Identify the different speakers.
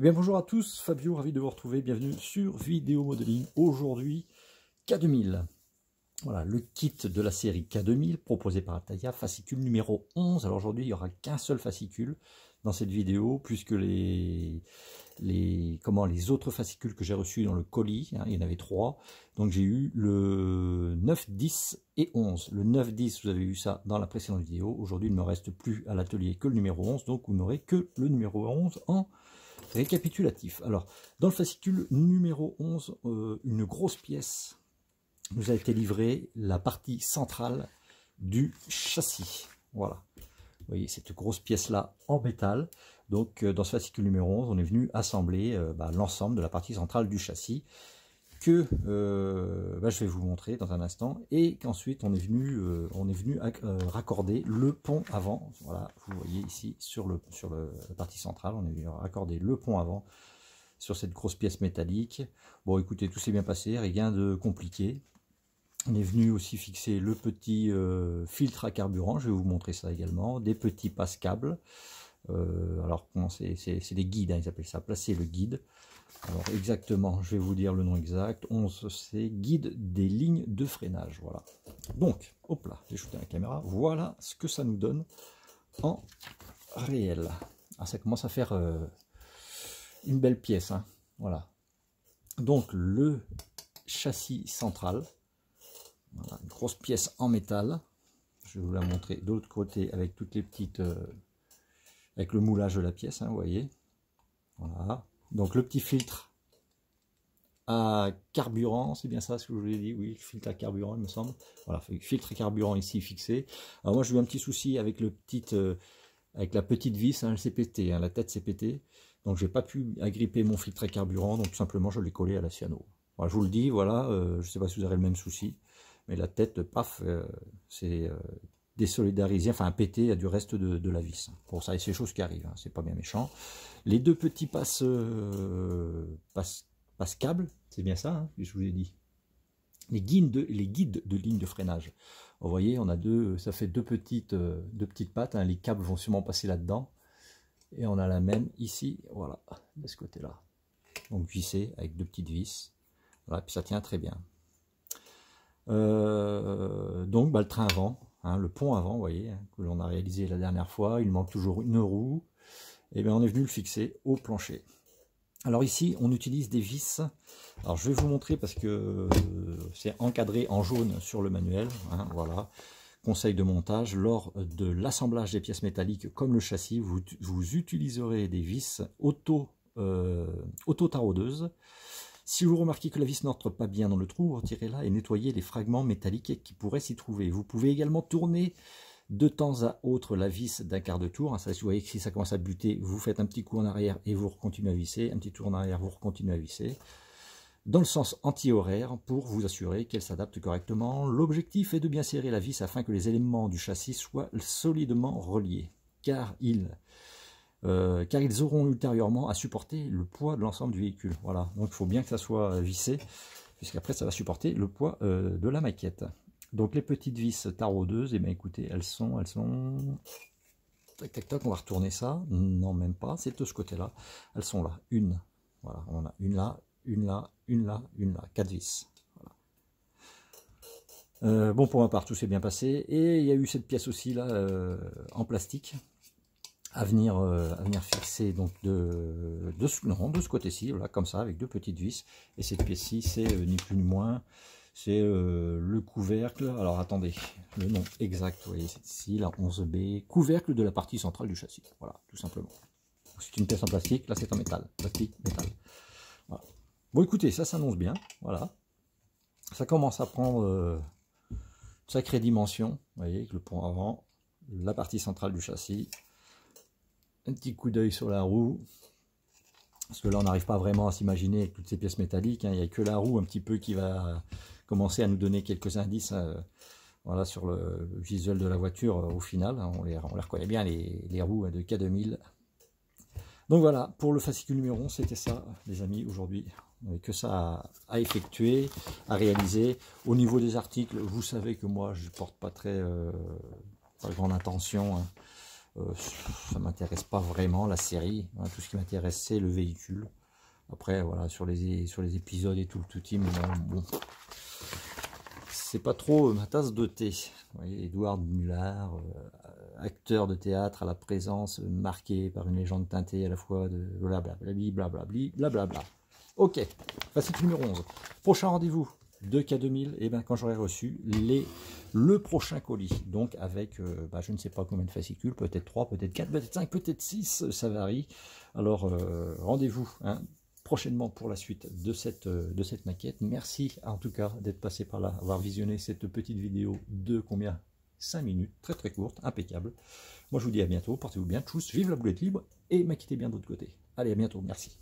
Speaker 1: Eh bien bonjour à tous, Fabio, ravi de vous retrouver, bienvenue sur Vidéo Modeling, aujourd'hui K2000. Voilà, le kit de la série K2000 proposé par Ataya, fascicule numéro 11. Alors aujourd'hui, il n'y aura qu'un seul fascicule dans cette vidéo, puisque les, les, comment, les autres fascicules que j'ai reçus dans le colis, hein, il y en avait trois, donc j'ai eu le 9, 10 et 11. Le 9, 10, vous avez eu ça dans la précédente vidéo. Aujourd'hui, il ne me reste plus à l'atelier que le numéro 11, donc vous n'aurez que le numéro 11 en Récapitulatif. Alors, dans le fascicule numéro 11, euh, une grosse pièce nous a été livrée, la partie centrale du châssis. Voilà. Vous voyez, cette grosse pièce-là en métal. Donc, euh, dans ce fascicule numéro 11, on est venu assembler euh, bah, l'ensemble de la partie centrale du châssis que euh, bah, je vais vous montrer dans un instant, et qu'ensuite on est venu, euh, on est venu euh, raccorder le pont avant. Voilà, vous voyez ici sur, le, sur la partie centrale, on est venu raccorder le pont avant sur cette grosse pièce métallique. Bon, écoutez, tout s'est bien passé, rien de compliqué. On est venu aussi fixer le petit filtre à carburant, je vais vous montrer ça également, des petits passe-câbles. Euh, alors, c'est des guides, hein, ils appellent ça, placer le guide. Alors, exactement, je vais vous dire le nom exact. 11, c'est guide des lignes de freinage. Voilà. Donc, hop là, j'ai shooté la caméra. Voilà ce que ça nous donne en réel. Ah, ça commence à faire euh, une belle pièce. Hein. Voilà. Donc, le châssis central. une grosse pièce en métal. Je vais vous la montrer de l'autre côté avec toutes les petites... Euh, avec le moulage de la pièce, hein, vous voyez. Voilà. Donc le petit filtre à carburant, c'est bien ça ce que je vous ai dit, oui, filtre à carburant, il me semble. Voilà, filtre carburant ici fixé. Alors moi j'ai eu un petit souci avec le petit, euh, avec la petite vis, hein, le CPT, hein, la tête CPT. Donc j'ai pas pu agripper mon filtre à carburant, donc simplement je l'ai collé à la cyano. Voilà, je vous le dis, voilà, euh, je sais pas si vous aurez le même souci, mais la tête, paf, euh, c'est désolidariser, enfin péter du reste de, la vis. Pour ça, et c'est choses qui arrivent, hein, c'est pas bien méchant. Les deux petits passes, euh, passe, passe câbles, c'est bien ça, hein, je vous ai dit. Les guides, de, les guides de ligne de freinage. Vous voyez, on a deux, ça fait deux petites, euh, deux petites pattes, hein, les câbles vont sûrement passer là-dedans. Et on a la même ici, voilà, de ce côté-là. Donc vissé avec deux petites vis. Voilà, puis ça tient très bien. Euh, donc bah, le train avant, Hein, le pont avant, vous voyez, hein, que l'on a réalisé la dernière fois, il manque toujours une roue. Et eh bien on est venu le fixer au plancher. Alors ici, on utilise des vis. Alors je vais vous montrer parce que euh, c'est encadré en jaune sur le manuel. Hein, voilà. Conseil de montage, lors de l'assemblage des pièces métalliques comme le châssis, vous, utiliserez des vis auto, euh, si vous remarquez que la vis n'entre pas bien dans le trou, retirez-la et nettoyez les fragments métalliques qui pourraient s'y trouver. Vous pouvez également tourner de temps à autre la vis d'un quart de tour. Ça, vous voyez que si ça commence à buter, vous faites un petit coup en arrière et vous continuez à visser, un petit tour en arrière, vous continuez à visser, dans le sens anti-horaire pour vous assurer qu'elle s'adapte correctement. L'objectif est de bien serrer la vis afin que les éléments du châssis soient solidement reliés, car il... Euh, car ils auront ultérieurement à supporter le poids de l'ensemble du véhicule. Voilà, donc il faut bien que ça soit euh, vissé, puisqu'après ça va supporter le poids euh, de la maquette. Donc les petites vis taraudeuses, et eh écoutez, elles sont, elles sont... Tac, tac, tac, on va retourner ça. Non, même pas, c'est de ce côté-là. Elles sont là, une. Voilà, on a une là, une là, une là, une là, quatre vis. bon, pour ma part, tout s'est bien passé. Et il y a eu cette pièce aussi, là, en plastique. Euh, à venir, fixer donc de, ce, de côté-ci, voilà, comme ça, avec deux petites vis. Et cette pièce-ci, c'est euh, ni plus ni moins, c'est euh, le couvercle. Alors attendez, le nom exact, vous voyez, c'est ici, la 11B, couvercle de la partie centrale du châssis. Voilà, tout simplement. C'est une pièce en plastique, là c'est en métal. Plastique, métal. Bon écoutez, ça s'annonce bien, voilà. Ça commence à prendre une sacrée dimension, vous voyez, avec le pont avant, la partie centrale du châssis, un petit coup d'œil sur la roue. Parce que là, on n'arrive pas vraiment à s'imaginer avec toutes ces pièces métalliques. Hein. Il n'y a que la roue un petit peu qui va commencer à nous donner quelques indices euh, voilà, sur le visuel de la voiture euh, au final. On les, reconnaît bien, les, roues hein, de K2000. Donc voilà, pour le fascicule numéro 11, c'était ça, les amis, aujourd'hui. On n'avait que ça à, effectuer, à réaliser. Au niveau des articles, vous savez que moi, je ne porte pas très, euh, grande intention. Hein. Euh, ça m'intéresse pas vraiment la série. Hein, tout ce qui m'intéresse, c'est le véhicule. Après, voilà, sur les, sur les épisodes et tout le tout team, bon, c'est pas trop euh, ma tasse de thé. Vous voyez, Edouard Mullard, euh, acteur de théâtre à la présence, marquée par une légende teintée à la fois de bla blablabla. Ok, facile bah, numéro 11. Prochain rendez-vous de K2000, et eh ben quand j'aurai reçu les, le prochain colis. Donc avec, euh, bah, je ne sais pas combien de fascicules, peut-être 3, peut-être 4, peut-être 5, peut-être 6, ça varie. Alors euh, rendez-vous hein, prochainement pour la suite de cette, euh, de cette maquette. Merci en tout cas d'être passé par là, avoir visionné cette petite vidéo de combien 5 minutes, très très courte, impeccable. Moi je vous dis à bientôt, portez-vous bien, tchuss, vive la boulette libre et maquettez bien de l'autre côté. Allez, à bientôt, merci.